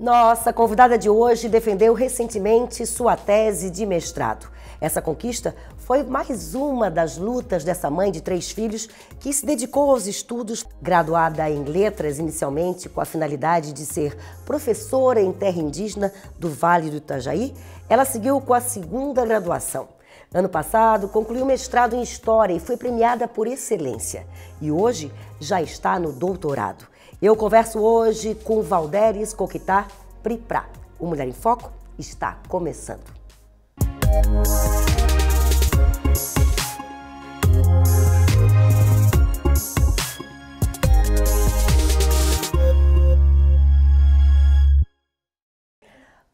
Nossa convidada de hoje defendeu recentemente sua tese de mestrado. Essa conquista foi mais uma das lutas dessa mãe de três filhos que se dedicou aos estudos, graduada em letras inicialmente com a finalidade de ser professora em terra indígena do Vale do Itajaí. Ela seguiu com a segunda graduação. Ano passado, concluiu mestrado em História e foi premiada por excelência. E hoje já está no doutorado. Eu converso hoje com Valderes Coquitar Priprá. O Mulher em Foco está começando.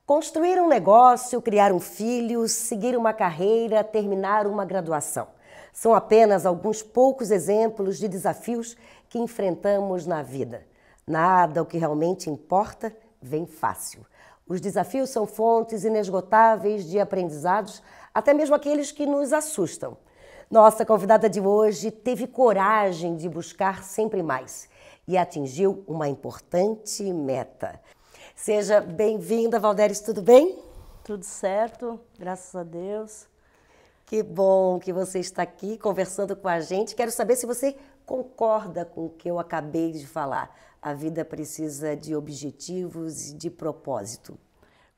Construir um negócio, criar um filho, seguir uma carreira, terminar uma graduação. São apenas alguns poucos exemplos de desafios que enfrentamos na vida. Nada o que realmente importa vem fácil. Os desafios são fontes inesgotáveis de aprendizados, até mesmo aqueles que nos assustam. Nossa convidada de hoje teve coragem de buscar sempre mais e atingiu uma importante meta. Seja bem-vinda, Valderes, tudo bem? Tudo certo, graças a Deus. Que bom que você está aqui conversando com a gente. Quero saber se você concorda com o que eu acabei de falar a vida precisa de objetivos e de propósito.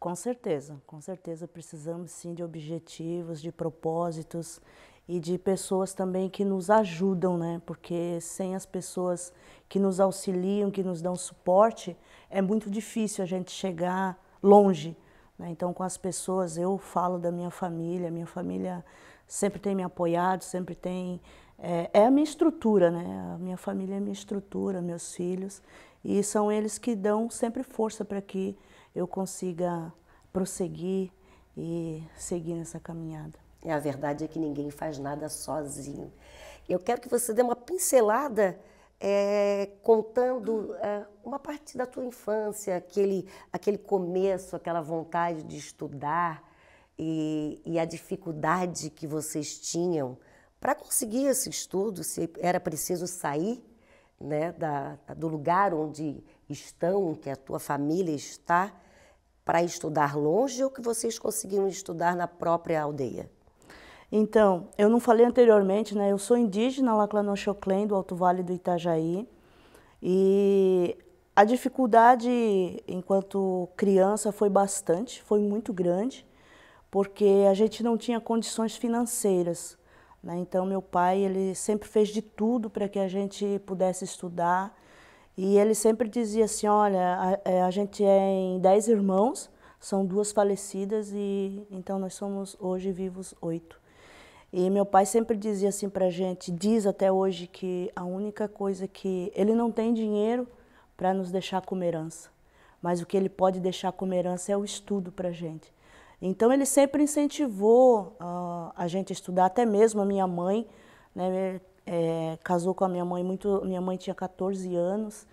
Com certeza, com certeza precisamos sim de objetivos, de propósitos e de pessoas também que nos ajudam, né? Porque sem as pessoas que nos auxiliam, que nos dão suporte, é muito difícil a gente chegar longe. Né? Então, com as pessoas, eu falo da minha família, minha família sempre tem me apoiado, sempre tem é, é a minha estrutura, né? A minha família é a minha estrutura, meus filhos. E são eles que dão sempre força para que eu consiga prosseguir e seguir nessa caminhada. E a verdade é que ninguém faz nada sozinho. Eu quero que você dê uma pincelada é, contando é, uma parte da tua infância, aquele, aquele começo, aquela vontade de estudar e, e a dificuldade que vocês tinham para conseguir esse estudo, se era preciso sair né, da, do lugar onde estão, que a tua família está, para estudar longe ou que vocês conseguiram estudar na própria aldeia? Então, eu não falei anteriormente, né? Eu sou indígena Laclanoxoclém, do Alto Vale do Itajaí. E a dificuldade enquanto criança foi bastante, foi muito grande, porque a gente não tinha condições financeiras. Né? Então meu pai ele sempre fez de tudo para que a gente pudesse estudar e ele sempre dizia assim, olha, a, é, a gente é em dez irmãos, são duas falecidas e então nós somos hoje vivos oito. E meu pai sempre dizia assim para a gente, diz até hoje que a única coisa que ele não tem dinheiro para nos deixar como herança, mas o que ele pode deixar como herança é o estudo para gente. Então ele sempre incentivou uh, a gente a estudar, até mesmo a minha mãe, né, é, casou com a minha mãe muito, minha mãe tinha 14 anos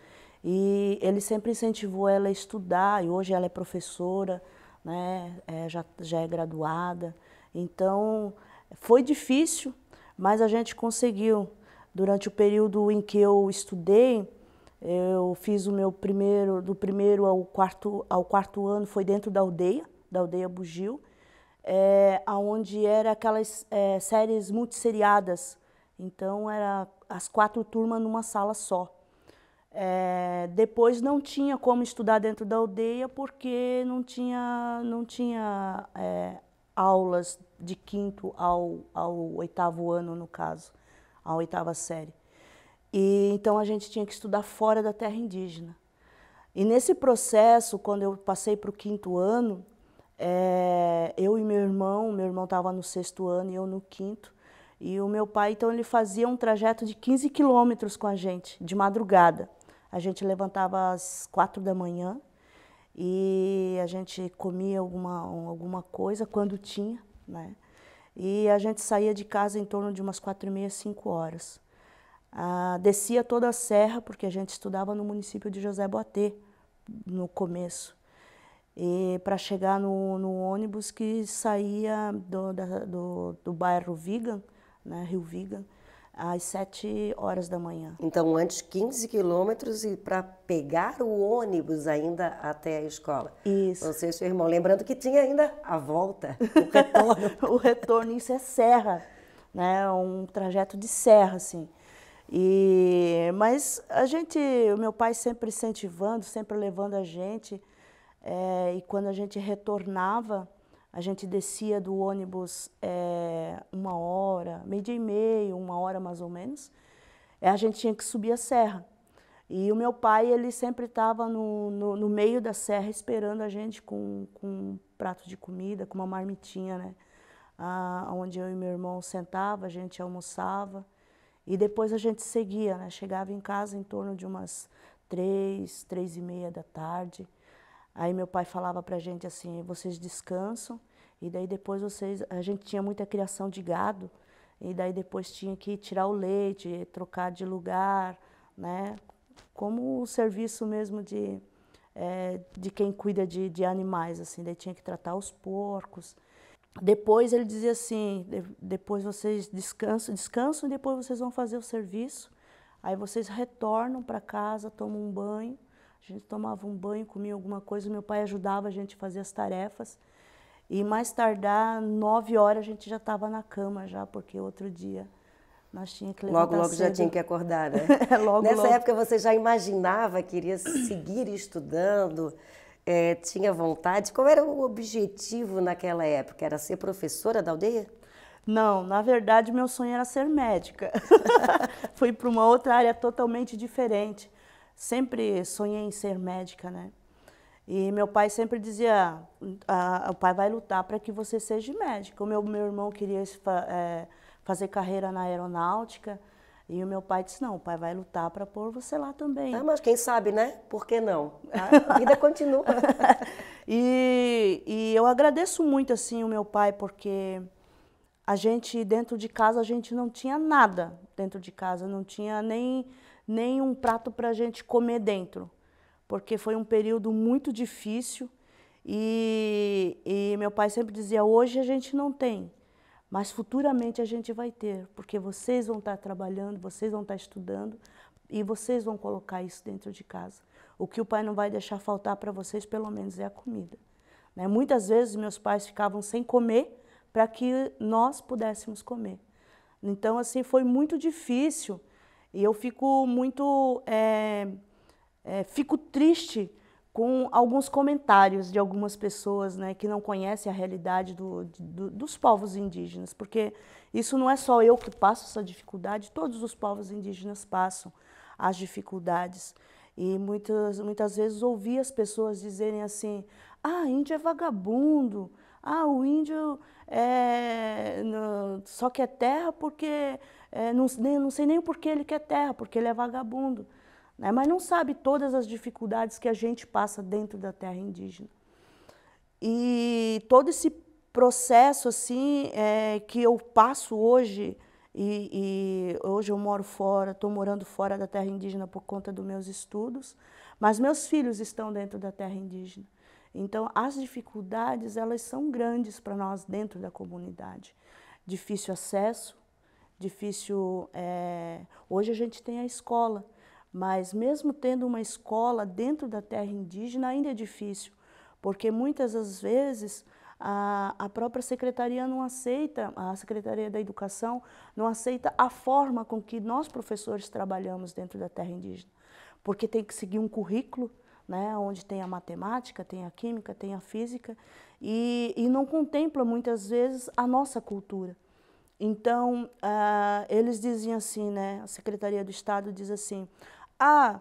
e ele sempre incentivou ela a estudar e hoje ela é professora, né, é, já, já é graduada. Então foi difícil, mas a gente conseguiu. Durante o período em que eu estudei, eu fiz o meu primeiro, do primeiro ao quarto, ao quarto ano, foi dentro da aldeia da aldeia Bugio, é, onde era aquelas é, séries multisseriadas. Então, era as quatro turmas numa sala só. É, depois não tinha como estudar dentro da aldeia porque não tinha, não tinha é, aulas de quinto ao, ao oitavo ano, no caso, a oitava série. E, então a gente tinha que estudar fora da terra indígena. E nesse processo, quando eu passei para o quinto ano, é, eu e meu irmão, meu irmão estava no sexto ano e eu no quinto. E o meu pai, então, ele fazia um trajeto de 15 quilômetros com a gente, de madrugada. A gente levantava às quatro da manhã e a gente comia alguma, alguma coisa quando tinha, né? E a gente saía de casa em torno de umas quatro e meia, cinco horas. Ah, descia toda a serra, porque a gente estudava no município de José Boatê, no começo para chegar no, no, ônibus que saía do, da, do, do bairro Vigan, né, Rio Vigan, às 7 horas da manhã. Então, antes 15 quilômetros e para pegar o ônibus ainda até a escola. Isso. Você e seu irmão. Lembrando que tinha ainda a volta, o retorno. o retorno, isso é serra, né? Um trajeto de serra, assim. E, mas a gente, o meu pai sempre incentivando, sempre levando a gente. É, e quando a gente retornava, a gente descia do ônibus é, uma hora, meio dia e meio, uma hora mais ou menos. É, a gente tinha que subir a serra. E o meu pai, ele sempre estava no, no, no, meio da serra esperando a gente com, com um prato de comida, com uma marmitinha, né? Ah, onde eu e meu irmão sentava, a gente almoçava. E depois a gente seguia, né? Chegava em casa em torno de umas três, três e meia da tarde. Aí meu pai falava para a gente assim, vocês descansam e daí depois vocês, a gente tinha muita criação de gado e daí depois tinha que tirar o leite, trocar de lugar, né? Como o serviço mesmo de é, de quem cuida de, de animais, assim, daí tinha que tratar os porcos. Depois ele dizia assim, de, depois vocês descansam, descansam e depois vocês vão fazer o serviço. Aí vocês retornam para casa, tomam um banho a gente tomava um banho, comia alguma coisa, meu pai ajudava a gente a fazer as tarefas. E mais tardar, nove horas, a gente já estava na cama já, porque outro dia nós tínhamos que levantar Logo, logo cedo. já tinha que acordar, né? É, logo, Nessa logo. época você já imaginava, queria seguir estudando, é, tinha vontade. Qual era o objetivo naquela época? Era ser professora da aldeia? Não, na verdade meu sonho era ser médica. Fui para uma outra área totalmente diferente sempre sonhei em ser médica, né? E meu pai sempre dizia, ah, o pai vai lutar para que você seja médica. O meu, meu irmão queria é, fazer carreira na aeronáutica e o meu pai disse, não, o pai vai lutar para pôr você lá também. Ah, mas quem sabe, né? Por que não? Ah. A vida continua. e, e eu agradeço muito, assim, o meu pai, porque a gente, dentro de casa, a gente não tinha nada dentro de casa. Não tinha nem nem um prato para a gente comer dentro, porque foi um período muito difícil e, e meu pai sempre dizia: hoje a gente não tem, mas futuramente a gente vai ter, porque vocês vão estar tá trabalhando, vocês vão estar tá estudando e vocês vão colocar isso dentro de casa. O que o pai não vai deixar faltar para vocês, pelo menos, é a comida. Né? Muitas vezes meus pais ficavam sem comer para que nós pudéssemos comer. Então, assim, foi muito difícil e eu fico muito. É, é, fico triste com alguns comentários de algumas pessoas né, que não conhecem a realidade do, do, dos povos indígenas, porque isso não é só eu que passo essa dificuldade, todos os povos indígenas passam as dificuldades. E muitas, muitas vezes ouvi as pessoas dizerem assim: ah, índio é vagabundo, ah, o índio é, no, só quer terra porque é, não, nem, não sei nem por que ele quer terra, porque ele é vagabundo. Né? Mas não sabe todas as dificuldades que a gente passa dentro da terra indígena. E todo esse processo assim é, que eu passo hoje, e, e hoje eu moro fora, estou morando fora da terra indígena por conta dos meus estudos, mas meus filhos estão dentro da terra indígena. Então, as dificuldades, elas são grandes para nós dentro da comunidade. Difícil acesso, difícil. É... Hoje a gente tem a escola, mas mesmo tendo uma escola dentro da terra indígena, ainda é difícil, porque muitas das vezes a, a própria secretaria não aceita, a Secretaria da Educação não aceita a forma com que nós professores trabalhamos dentro da terra indígena, porque tem que seguir um currículo. Né, onde tem a matemática, tem a química, tem a física, e, e não contempla muitas vezes a nossa cultura. Então, uh, eles dizem assim, né? A Secretaria do Estado diz assim: ah,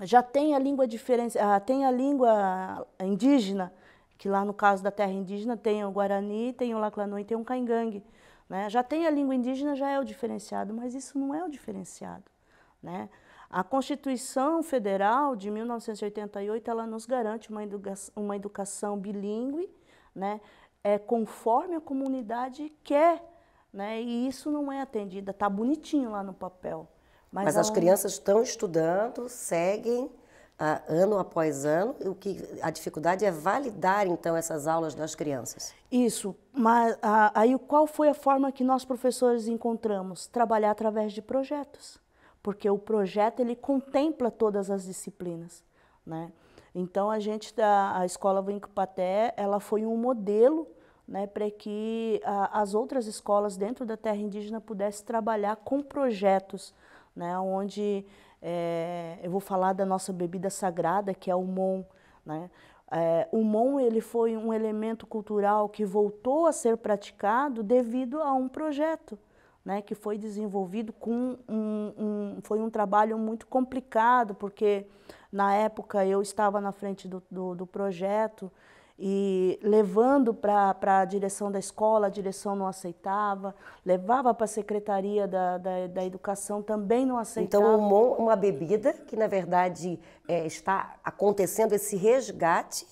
já tem a língua diferente, ah, tem a língua indígena, que lá no caso da terra indígena tem o Guarani, tem o Laclanô e tem o Caingangue. Né? Já tem a língua indígena, já é o diferenciado, mas isso não é o diferenciado. Né? A Constituição Federal de 1988 ela nos garante uma educação, uma educação bilíngue, né? é, conforme a comunidade quer né? E isso não é atendido, está bonitinho lá no papel. Mas, mas é as crianças estão estudando, seguem ah, ano após ano, o que a dificuldade é validar então essas aulas das crianças. Isso, mas ah, aí qual foi a forma que nós professores encontramos? Trabalhar através de projetos, porque o projeto ele contempla todas as disciplinas, né? Então a gente da a escola Vincupaté, ela foi um modelo né, para que a, ah, as outras escolas dentro da terra indígena pudessem trabalhar com projetos, né, onde é, eu vou falar da nossa bebida sagrada, que é o mon. Né? É, o mon ele foi um elemento cultural que voltou a ser praticado devido a um projeto. Né, que foi desenvolvido com um, um, foi um trabalho muito complicado porque na época eu estava na frente do, do, do projeto e levando para a direção da escola, a direção não aceitava, levava para a secretaria da, da, da, educação, também não aceitava. Então, uma, uma bebida que, na verdade, é, está acontecendo esse resgate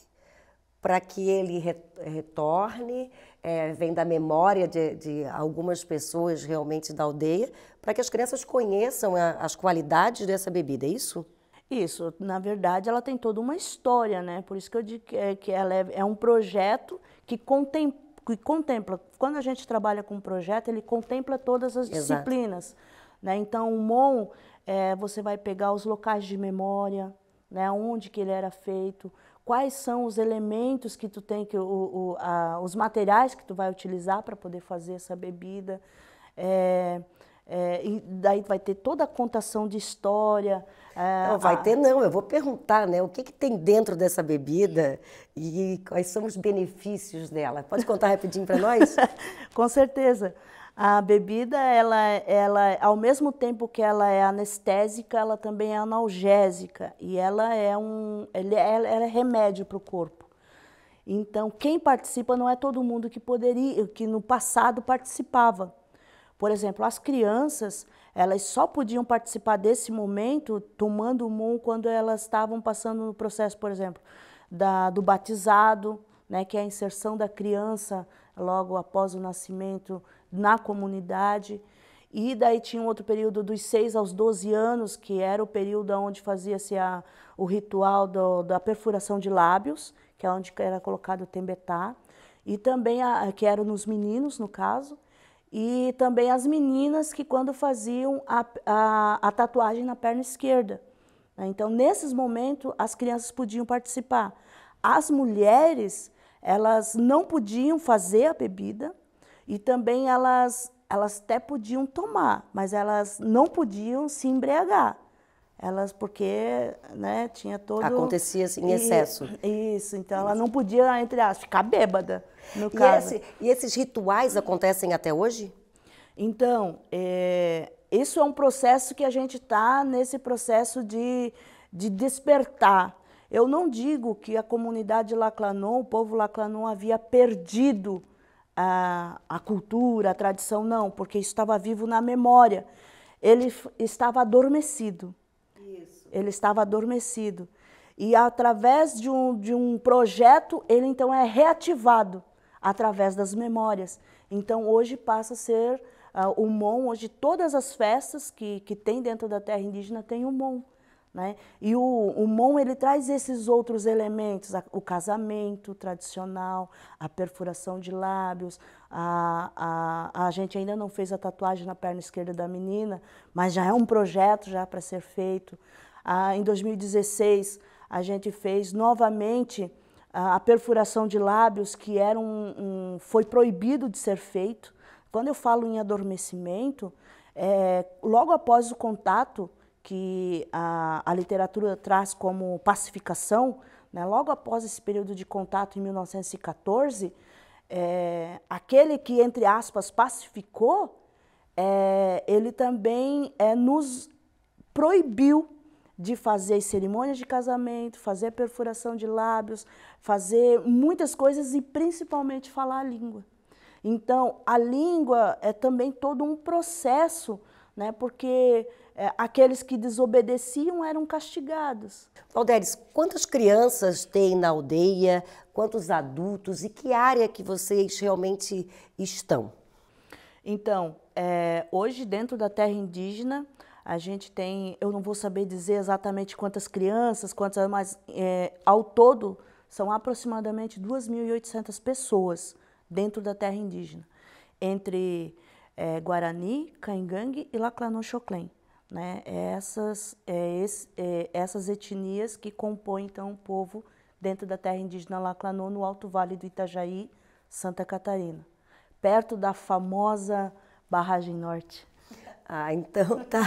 para que ele retorne, é, vem da memória de, de, algumas pessoas realmente da aldeia, para que as crianças conheçam a, as qualidades dessa bebida, é isso? Isso, na verdade, ela tem toda uma história, né? Por isso que eu digo que, é, que ela é, é um projeto que contempla, que contempla. Quando a gente trabalha com um projeto, ele contempla todas as disciplinas. Né? Então, o MON, é, você vai pegar os locais de memória, né? onde que ele era feito, quais são os elementos que tu tem, que o, o a, os materiais que tu vai utilizar para poder fazer essa bebida. É, é, e daí vai ter toda a contação de história. É, não, vai a... ter não, eu vou perguntar, né? O que, que tem dentro dessa bebida e quais são os benefícios dela? Pode contar rapidinho para nós? Com certeza. A bebida, ela, ela, ao mesmo tempo que ela é anestésica, ela também é analgésica e ela é um, ela, é, ela é remédio para o corpo. Então, quem participa não é todo mundo que poderia, que no passado participava. Por exemplo, as crianças, elas só podiam participar desse momento tomando o mum quando elas estavam passando no processo, por exemplo, da, do batizado, né, que é a inserção da criança logo após o nascimento na comunidade. E daí tinha um outro período dos 6 aos 12 anos, que era o período onde fazia-se o ritual do, da perfuração de lábios, que é onde era colocado o tembetá, e também a, que era nos meninos, no caso, e também as meninas que quando faziam a, a, a tatuagem na perna esquerda. Né? Então, nesses momentos, as crianças podiam participar. As mulheres, elas não podiam fazer a bebida e também elas, elas até podiam tomar, mas elas não podiam se embriagar elas porque né, tinha todo acontecia assim, em excesso isso então ela não podia entre aspas ficar bêbada no caso e, esse, e esses rituais acontecem até hoje então é, isso é um processo que a gente está nesse processo de, de despertar eu não digo que a comunidade Laclanon o povo Laclanon havia perdido a, a cultura a tradição não porque isso estava vivo na memória ele estava adormecido ele estava adormecido. E através de um, de um projeto, ele então é reativado através das memórias. Então hoje passa a ser uh, o MON, hoje todas as festas que, que tem dentro da terra indígena tem o MON. Né? E o, o Mon ele traz esses outros elementos, a, o casamento tradicional, a perfuração de lábios, a, a, a gente ainda não fez a tatuagem na perna esquerda da menina, mas já é um projeto já para ser feito. Ah, em 2016, a gente fez novamente ah, a perfuração de lábios, que era um, um, foi proibido de ser feito. Quando eu falo em adormecimento, é, logo após o contato, que a, a literatura traz como pacificação, né, logo após esse período de contato em 1914, é, aquele que, entre aspas, pacificou, é, ele também é, nos proibiu de fazer cerimônias de casamento, fazer perfuração de lábios, fazer muitas coisas e principalmente falar a língua. Então, a língua é também todo um processo, né? Porque é, aqueles que desobedeciam eram castigados. Valderes, quantas crianças tem na aldeia? Quantos adultos? E que área que vocês realmente estão? Então, é, hoje dentro da terra indígena, a gente tem, eu não vou saber dizer exatamente quantas crianças, quantas, mas é, ao todo são aproximadamente 2.800 pessoas dentro da terra indígena, entre é, Guarani, Caingangue e Laclanochoclen. Né? É essas, é, é, essas etnias que compõem então o povo dentro da terra indígena Laclanô, no Alto Vale do Itajaí, Santa Catarina, perto da famosa Barragem Norte. Ah, então tá.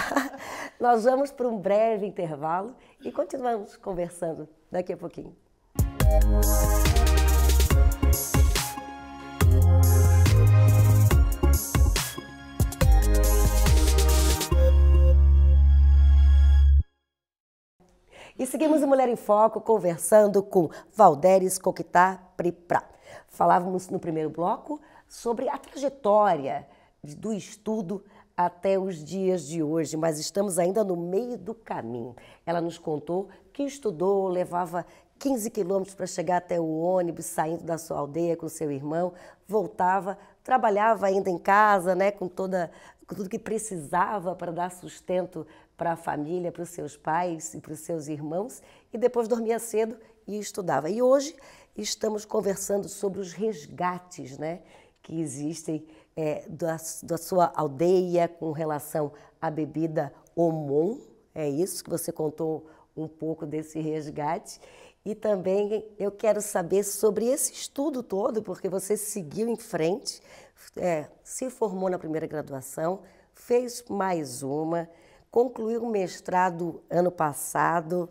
Nós vamos para um breve intervalo e continuamos conversando daqui a pouquinho. E seguimos o Mulher em Foco conversando com Valderes Coquetá Priprá. Falávamos no primeiro bloco sobre a trajetória do estudo até os dias de hoje, mas estamos ainda no meio do caminho. Ela nos contou que estudou, levava 15 quilômetros para chegar até o ônibus, saindo da sua aldeia com seu irmão, voltava, trabalhava ainda em casa, né, com toda com tudo que precisava para dar sustento para a família, para os seus pais e para os seus irmãos, e depois dormia cedo e estudava. E hoje estamos conversando sobre os resgates, né, que existem é, da, da, sua aldeia com relação à bebida Omon, é isso que você contou um pouco desse resgate. E também eu quero saber sobre esse estudo todo, porque você seguiu em frente, é, se formou na primeira graduação, fez mais uma, concluiu o mestrado ano passado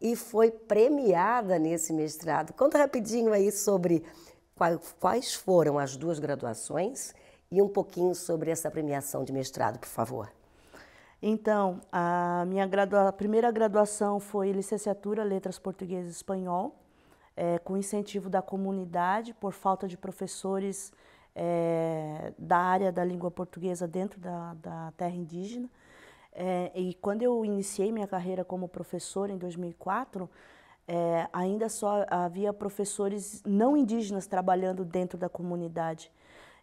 e foi premiada nesse mestrado. Conta rapidinho aí sobre quais foram as duas graduações e um pouquinho sobre essa premiação de mestrado, por favor. Então, a minha gradua... a primeira graduação foi licenciatura Letras Português e Espanhol, é, com incentivo da comunidade, por falta de professores é, da área da língua portuguesa dentro da, da terra indígena. É, e quando eu iniciei minha carreira como professora em 2004, ainda só havia professores não indígenas trabalhando dentro da comunidade.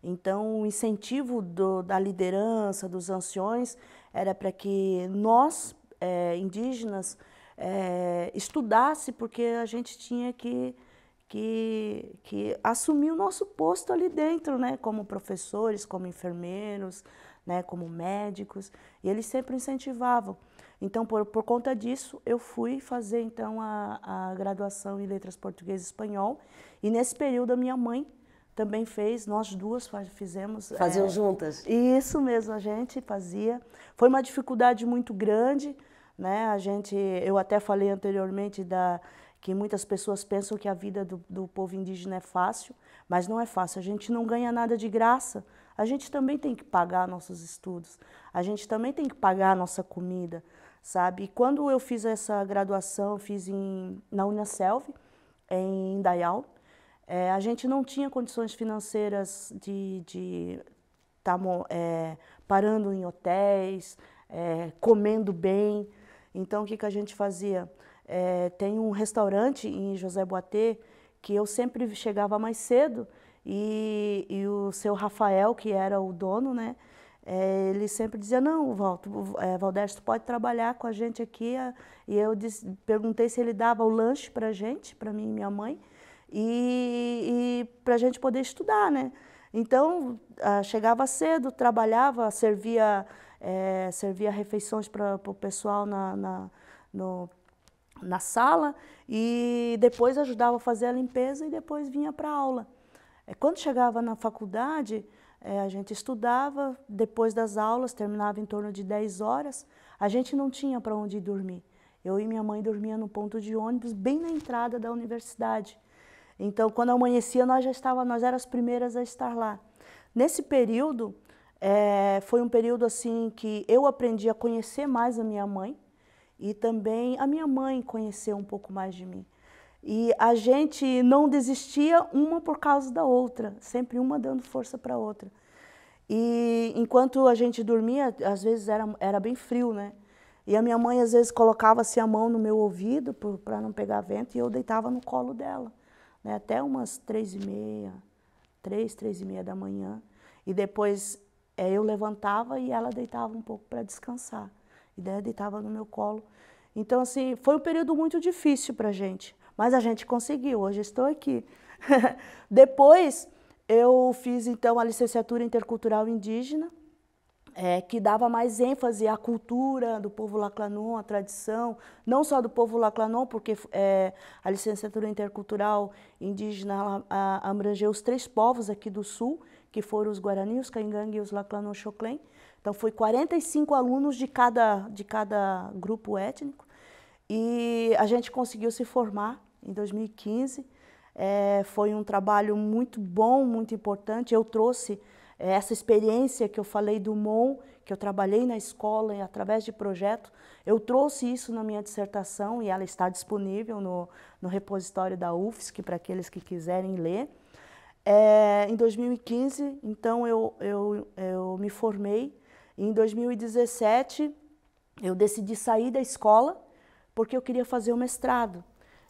Então, o incentivo do, da liderança, dos anciões, era para que nós, é, indígenas, é, estudasse, porque a gente tinha que, que, que assumir o nosso posto ali dentro, né? como professores, como enfermeiros, né? como médicos, e eles sempre incentivavam. Então, por, por conta disso, eu fui fazer então a, a graduação em Letras Português e Espanhol, e nesse período a minha mãe também fez, nós duas fizemos. Faziam é, juntas? Isso mesmo, a gente fazia. Foi uma dificuldade muito grande, né? A gente, eu até falei anteriormente da que muitas pessoas pensam que a vida do, do povo indígena é fácil, mas não é fácil. A gente não ganha nada de graça. A gente também tem que pagar nossos estudos. A gente também tem que pagar a nossa comida, sabe? E quando eu fiz essa graduação, fiz em, na Unicelv em Indaial, é, a gente não tinha condições financeiras de estar tá é, parando em hotéis, é, comendo bem. Então, o que, que a gente fazia? É, tem um restaurante em José Boatê que eu sempre chegava mais cedo e, e o seu Rafael, que era o dono, né? É, ele sempre dizia, não, Valdo, é, pode trabalhar com a gente aqui. E eu disse, perguntei se ele dava o lanche para gente, para mim e minha mãe e, e para a gente poder estudar, né? Então, ah, chegava cedo, trabalhava, servia, é, servia refeições para o pessoal na, na, no, na sala e depois ajudava a fazer a limpeza e depois vinha para aula. Eh, quando chegava na faculdade, é, a gente estudava, depois das aulas, terminava em torno de 10 horas, a gente não tinha para onde ir dormir. Eu e minha mãe dormíamos no ponto de ônibus bem na entrada da universidade. Então, quando amanhecia, nós já estava, nós éramos as primeiras a estar lá. Nesse período, é, foi um período assim que eu aprendi a conhecer mais a minha mãe e também a minha mãe conheceu um pouco mais de mim. E a gente não desistia uma por causa da outra, sempre uma dando força para a outra. E enquanto a gente dormia, às vezes era, era bem frio, né? E a minha mãe às vezes colocava assim, a mão no meu ouvido para não pegar vento e eu deitava no colo dela né, até umas três e meia, três, três e meia da manhã. E depois é, eu levantava e ela deitava um pouco para descansar. E daí deitava no meu colo. Então, assim, foi um período muito difícil para a gente. Mas a gente conseguiu, hoje estou aqui. depois eu fiz, então, a licenciatura intercultural indígena é, que dava mais ênfase à cultura do povo laclanon, à tradição, não só do povo laclanon, porque é, a licenciatura intercultural indígena a, abrangeu os três povos aqui do sul, que foram os Guarani, os Caingangue e os laclanon Xoclen. Então, foi 45 alunos de cada, de cada grupo étnico e a gente conseguiu se formar em 2015. É, foi um trabalho muito bom, muito importante. Eu trouxe é essa experiência que eu falei do MON, que eu trabalhei na escola e através de projeto, eu trouxe isso na minha dissertação e ela está disponível no, no repositório da UFSC para aqueles que quiserem ler. É, em 2015, então, eu, eu, eu me formei. E em 2017, eu decidi sair da escola porque eu queria fazer o mestrado.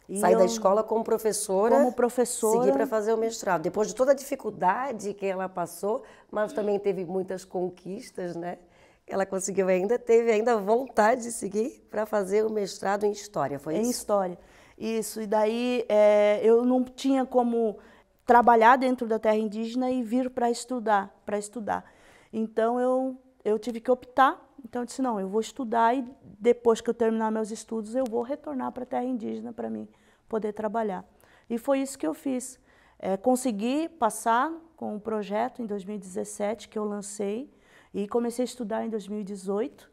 E Sair eu, da escola como professora, como professora, seguir para fazer o mestrado. Depois de toda a dificuldade que ela passou, mas também teve muitas conquistas, né? Ela conseguiu ainda, teve ainda vontade de seguir para fazer o mestrado em História, foi em isso? Em História, isso. E daí é, eu não tinha como trabalhar dentro da terra indígena e vir para estudar, para estudar. Então eu eu tive que optar. Então eu disse, não, eu vou estudar e depois que eu terminar meus estudos eu vou retornar para a terra indígena para mim poder trabalhar. E foi isso que eu fiz. É, consegui passar com o projeto em 2017 que eu lancei e comecei a estudar em 2018.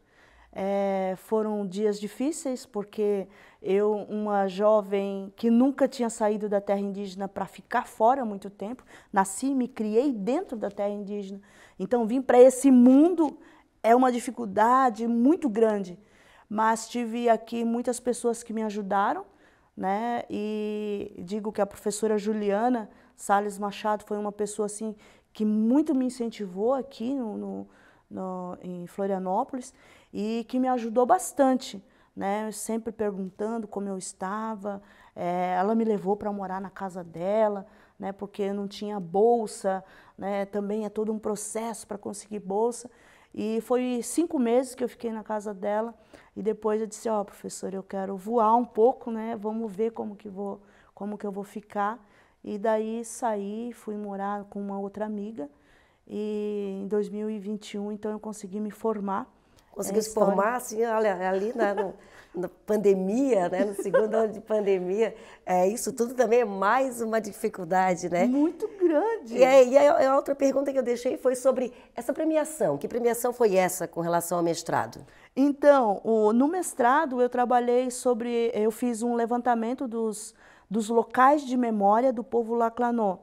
É, foram dias difíceis porque eu, uma jovem que nunca tinha saído da terra indígena para ficar fora muito tempo, nasci e me criei dentro da terra indígena. Então, vir para esse mundo é uma dificuldade muito grande, mas tive aqui muitas pessoas que me ajudaram, né? E digo que a professora Juliana Sales Machado foi uma pessoa assim que muito me incentivou aqui no, no, no, em Florianópolis e que me ajudou bastante, né? Sempre perguntando como eu estava. É, ela me levou para morar na casa dela né? Porque não tinha bolsa, né? Também é todo um processo para conseguir bolsa. E foi cinco meses que eu fiquei na casa dela e depois eu disse, ó, oh, professora, eu quero voar um pouco, né? Vamos ver como que vou, como que eu vou ficar. E daí saí, fui morar com uma outra amiga e em 2021 então eu consegui me formar conseguiu é se formar, assim, olha, é ali na, na pandemia, né, no segundo ano de pandemia, é, isso tudo também é mais uma dificuldade, né? Muito grande. E, é, e a, a, outra pergunta que eu deixei foi sobre essa premiação. Que premiação foi essa com relação ao mestrado? Então, o, no mestrado eu trabalhei sobre, eu fiz um levantamento dos, dos locais de memória do povo Laclanô.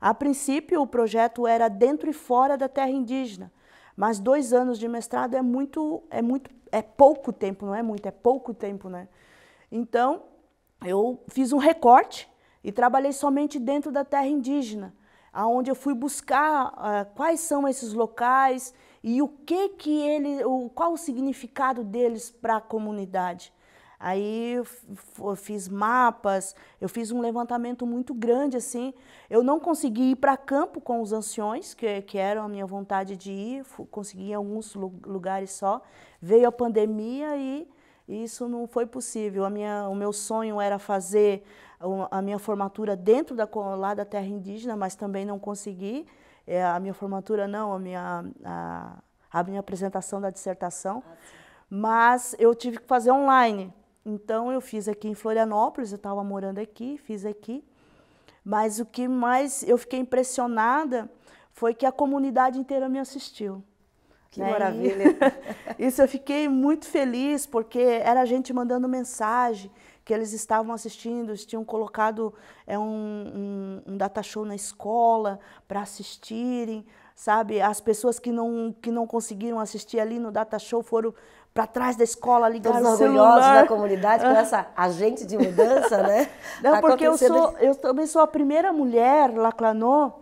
A princípio, o projeto era dentro e fora da terra indígena. Mas dois anos de mestrado é muito, é muito, é pouco tempo, não é muito, é pouco tempo, né? Então, eu fiz um recorte e trabalhei somente dentro da terra indígena, aonde eu fui buscar uh, quais são esses locais e o que que ele, o, qual o significado deles para a comunidade. Aí eu, fiz mapas, eu fiz um levantamento muito grande assim. Eu não consegui ir para campo com os anciões, que, que era a minha vontade de ir, consegui em alguns lugares só. Veio a pandemia e isso não foi possível. A minha, o meu sonho era fazer a minha formatura dentro da lá da terra indígena, mas também não consegui. É, a minha formatura não, a minha a, a minha apresentação da dissertação, ah, mas eu tive que fazer online. Então eu fiz aqui em Florianópolis, eu estava morando aqui, fiz aqui. Mas o que mais eu fiquei impressionada foi que a comunidade inteira me assistiu. Que né? maravilha! Isso eu fiquei muito feliz, porque era gente mandando mensagem que eles estavam assistindo, eles tinham colocado é, um, um, um data show na escola para assistirem, sabe? As pessoas que não, que não conseguiram assistir ali no data show foram para trás da escola, ligar Todos tá orgulhosos da comunidade com ah. essa agente de mudança, né? Não, porque eu, sou, eu também sou a primeira mulher Laclanô,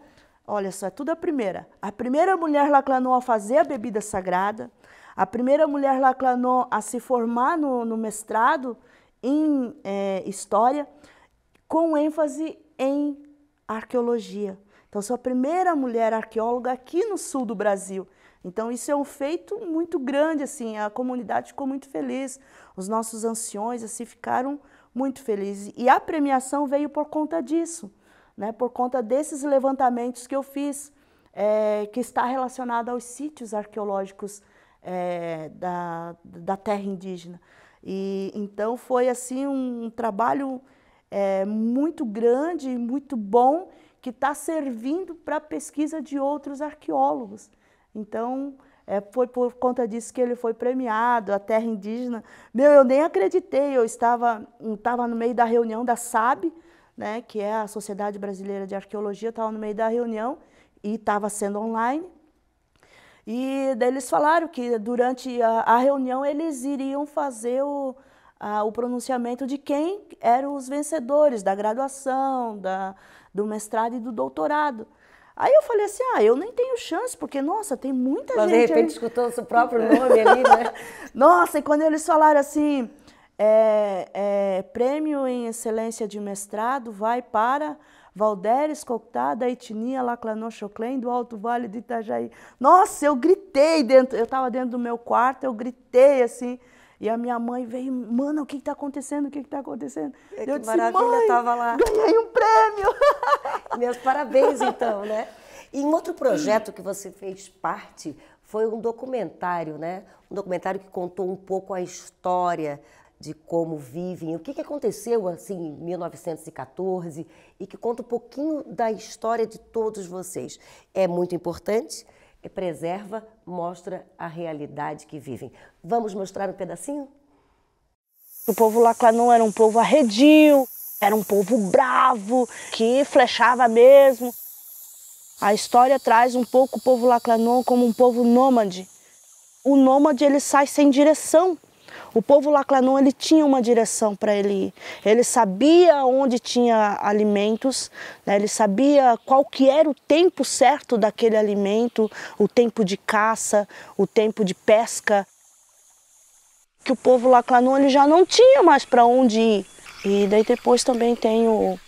olha só, é tudo a primeira. A primeira mulher Laclanô a fazer a bebida sagrada, a primeira mulher Laclanô a se formar no, no mestrado em é, História, com ênfase em arqueologia. Então, sou a primeira mulher arqueóloga aqui no sul do Brasil. Então isso é um feito muito grande assim, a comunidade ficou muito feliz, os nossos anciões assim ficaram muito felizes e a premiação veio por conta disso, né? Por conta desses levantamentos que eu fiz, é, que está relacionado aos sítios arqueológicos é, da, da terra indígena. E então foi assim um, trabalho é, muito grande, muito bom, que está servindo para a pesquisa de outros arqueólogos. Então, é, foi por conta disso que ele foi premiado, a terra indígena. Meu, eu nem acreditei, eu estava, estava hum, no meio da reunião da SAB, né, que é a Sociedade Brasileira de Arqueologia, estava no meio da reunião e estava sendo online. E daí eles falaram que durante a, a reunião eles iriam fazer o, a, o pronunciamento de quem eram os vencedores da graduação, da, do mestrado e do doutorado. Aí eu falei assim, ah, eu nem tenho chance, porque, nossa, tem muita Mas gente... Mas de repente aí... escutou o seu próprio nome ali, né? nossa, e quando eles falaram assim, é, é, prêmio em excelência de mestrado vai para Valderes Coctá, da etnia Laclanon Choclen, do Alto Vale de Itajaí. Nossa, eu gritei dentro, eu estava dentro do meu quarto, eu gritei assim... E a minha mãe veio, mano, o que está acontecendo? O que está acontecendo? É, eu que disse, maravilha, mãe, lá. Ganhei um prêmio! Meus parabéns, então, né? E um outro projeto que você fez parte foi um documentário, né? Um documentário que contou um pouco a história de como vivem, o que, que aconteceu assim em 1914 e que conta um pouquinho da história de todos vocês. É muito importante preserva, mostra a realidade que vivem. Vamos mostrar um pedacinho? O povo laclanon era um povo arredio, era um povo bravo, que flechava mesmo. A história traz um pouco o povo laclanon como um povo nômade. O nômade ele sai sem direção, o povo laclanon ele tinha uma direção para ele ir. Ele sabia onde tinha alimentos, né? ele sabia qual que era o tempo certo daquele alimento, o tempo de caça, o tempo de pesca. Que o povo laclanon ele já não tinha mais para onde ir. E daí depois também tem o,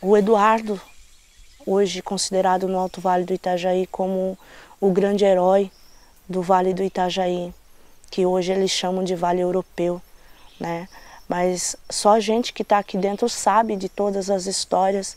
o Eduardo, hoje considerado no Alto Vale do Itajaí como o grande herói do Vale do Itajaí que hoje eles chamam de Vale Europeu, né? Mas só a gente que está aqui dentro sabe de todas as histórias.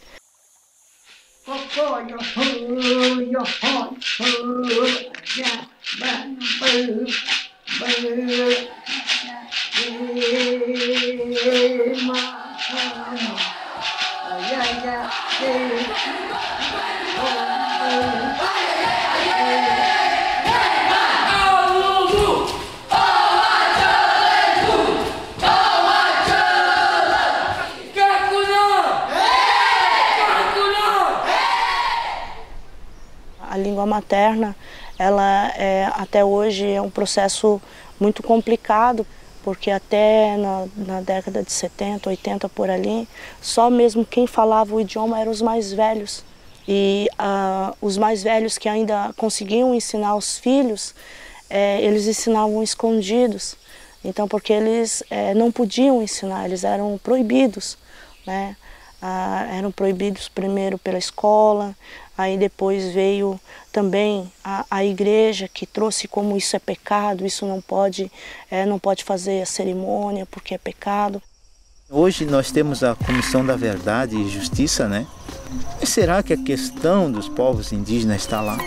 a língua materna, ela é, até hoje é um processo muito complicado, porque até na, na, década de 70, 80 por ali, só mesmo quem falava o idioma eram os mais velhos. E ah, os mais velhos que ainda conseguiam ensinar os filhos, é, eles ensinavam escondidos. Então, porque eles é, não podiam ensinar, eles eram proibidos. Né? Ah, eram proibidos primeiro pela escola, Aí depois veio também a, a igreja que trouxe como isso é pecado, isso não pode, é, não pode fazer a cerimônia porque é pecado. Hoje nós temos a Comissão da Verdade e Justiça, né? E será que a questão dos povos indígenas está lá?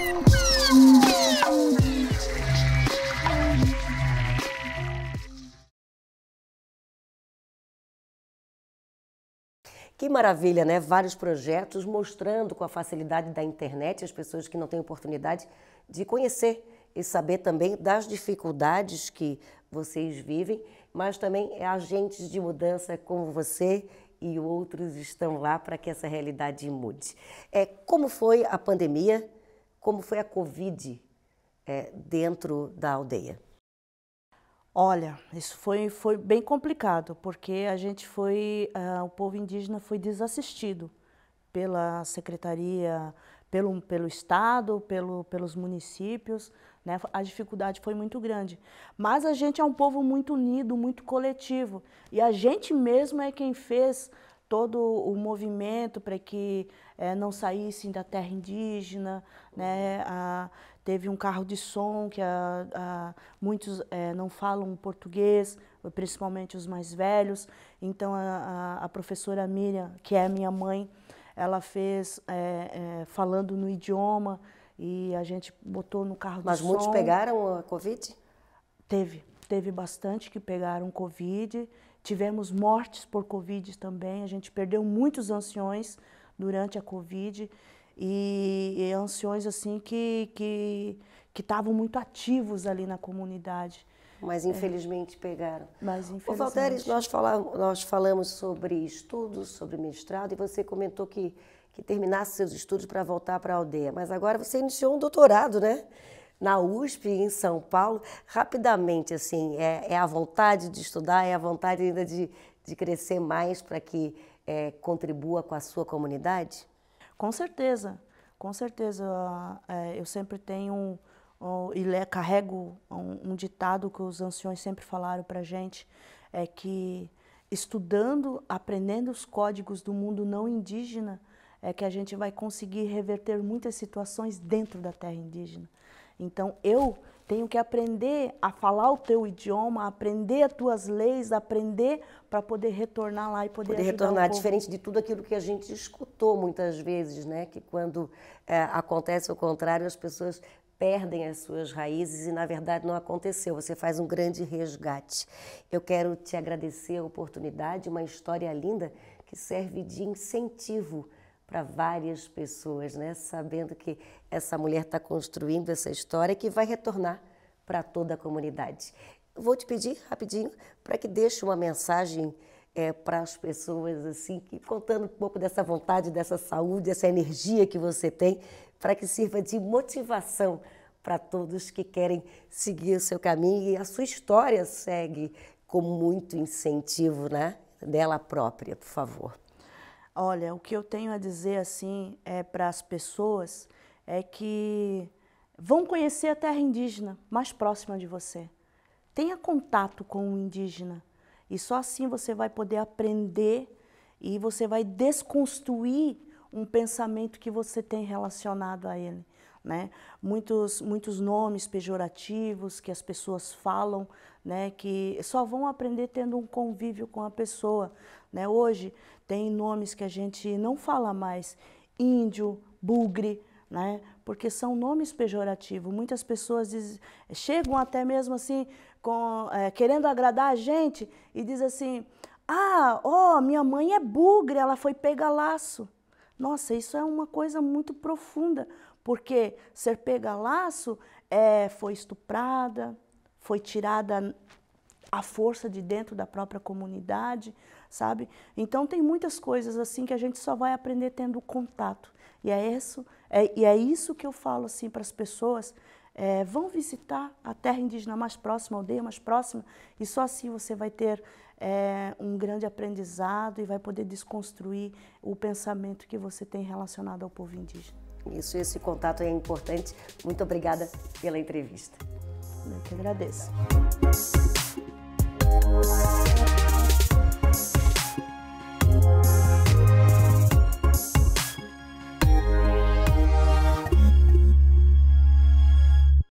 Que maravilha, né? Vários projetos mostrando com a facilidade da internet as pessoas que não têm oportunidade de conhecer e saber também das dificuldades que vocês vivem, mas também é agentes de mudança como você e outros estão lá para que essa realidade mude. É, como foi a pandemia? Como foi a Covid é, dentro da aldeia? Olha, isso foi, foi bem complicado, porque a gente foi, uh, o povo indígena foi desassistido pela secretaria, pelo, pelo estado, pelo, pelos municípios, né? A dificuldade foi muito grande. Mas a gente é um povo muito unido, muito coletivo, e a gente mesmo é quem fez todo o movimento para que é, não saíssem da terra indígena, né? teve um carro de som que a, a, muitos é, não falam português, principalmente os mais velhos. Então a, a, professora Miriam, que é minha mãe, ela fez é, é, falando no idioma e a gente botou no carro Mas de som. Mas muitos pegaram a Covid? Teve, teve bastante que pegaram Covid. Tivemos mortes por Covid também. A gente perdeu muitos anciões durante a Covid e, e é anciões assim que que que estavam muito ativos ali na comunidade. Mas é. infelizmente é. pegaram. Mas infelizmente. Ô, Valderes, nós, falamos, nós falamos sobre estudos, sobre mestrado, e você comentou que, que terminasse seus estudos para voltar para a aldeia. Mas agora você iniciou um doutorado, né? Na USP, em São Paulo. Rapidamente, assim, é, é a vontade de estudar, é a vontade ainda de, de crescer mais para que é, contribua com a sua comunidade? Com certeza, com certeza. É, eu sempre tenho e carrego um, ditado que os anciões sempre falaram para gente, é que estudando, aprendendo os códigos do mundo não indígena, é que a gente vai conseguir reverter muitas situações dentro da terra indígena. Então, eu tenho que aprender a falar o teu idioma, aprender as tuas leis, aprender para poder retornar lá e poder, poder retornar, diferente de tudo aquilo que a gente escutou muitas vezes, né? Que quando é, acontece o contrário, as pessoas perdem as suas raízes e na verdade não aconteceu. Você faz um grande resgate. Eu quero te agradecer a oportunidade, uma história linda que serve de incentivo para várias pessoas, né? sabendo que essa mulher está construindo essa história que vai retornar para toda a comunidade. Vou te pedir rapidinho para que deixe uma mensagem é, para as pessoas assim, que, contando um pouco dessa vontade, dessa saúde, dessa energia que você tem, para que sirva de motivação para todos que querem seguir o seu caminho e a sua história segue com muito incentivo, né? Dela própria, por favor. Olha, o que eu tenho a dizer assim é para as pessoas é que vão conhecer a terra indígena mais próxima de você. Tenha contato com o indígena e só assim você vai poder aprender e você vai desconstruir um pensamento que você tem relacionado a ele. Né? Muitos, muitos nomes pejorativos que as pessoas falam, né? que só vão aprender tendo um convívio com a pessoa. Né? Hoje tem nomes que a gente não fala mais, índio, bugre, né? porque são nomes pejorativos. Muitas pessoas diz, chegam até mesmo assim, com, é, querendo agradar a gente e diz assim, ah, oh, minha mãe é bugre, ela foi pega Nossa, isso é uma coisa muito profunda, porque ser pega laço é, foi estuprada, foi tirada a força de dentro da própria comunidade, sabe? Então tem muitas coisas assim que a gente só vai aprender tendo contato. E é isso, é, e é isso que eu falo assim para as pessoas é, vão visitar a terra indígena mais próxima, a aldeia mais próxima, e só assim você vai ter é, um grande aprendizado e vai poder desconstruir o pensamento que você tem relacionado ao povo indígena. Isso, esse contato é importante. Muito obrigada pela entrevista. Eu que agradeço.